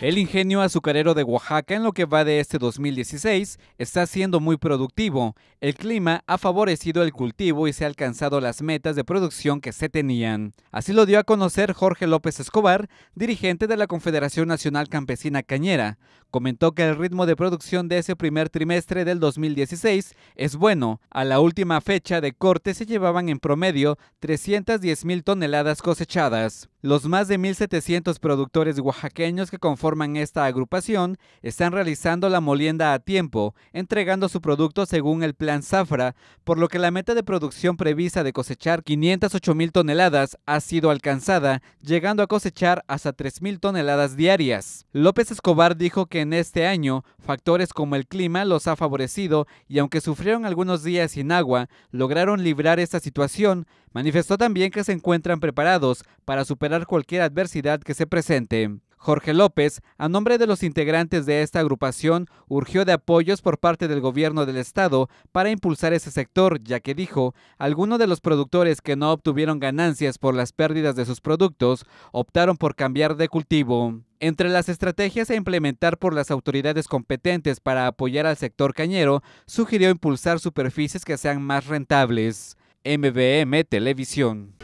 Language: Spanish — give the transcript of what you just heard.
El ingenio azucarero de Oaxaca en lo que va de este 2016 está siendo muy productivo. El clima ha favorecido el cultivo y se han alcanzado las metas de producción que se tenían. Así lo dio a conocer Jorge López Escobar, dirigente de la Confederación Nacional Campesina Cañera. Comentó que el ritmo de producción de ese primer trimestre del 2016 es bueno. A la última fecha de corte se llevaban en promedio 310 mil toneladas cosechadas. Los más de 1.700 productores oaxaqueños que conforman forman esta agrupación están realizando la molienda a tiempo, entregando su producto según el plan Zafra, por lo que la meta de producción prevista de cosechar 508 mil toneladas ha sido alcanzada, llegando a cosechar hasta 3 toneladas diarias. López Escobar dijo que en este año factores como el clima los ha favorecido y aunque sufrieron algunos días sin agua, lograron librar esta situación. Manifestó también que se encuentran preparados para superar cualquier adversidad que se presente. Jorge López, a nombre de los integrantes de esta agrupación, urgió de apoyos por parte del gobierno del estado para impulsar ese sector, ya que dijo, algunos de los productores que no obtuvieron ganancias por las pérdidas de sus productos optaron por cambiar de cultivo. Entre las estrategias a implementar por las autoridades competentes para apoyar al sector cañero, sugirió impulsar superficies que sean más rentables. MBM Televisión.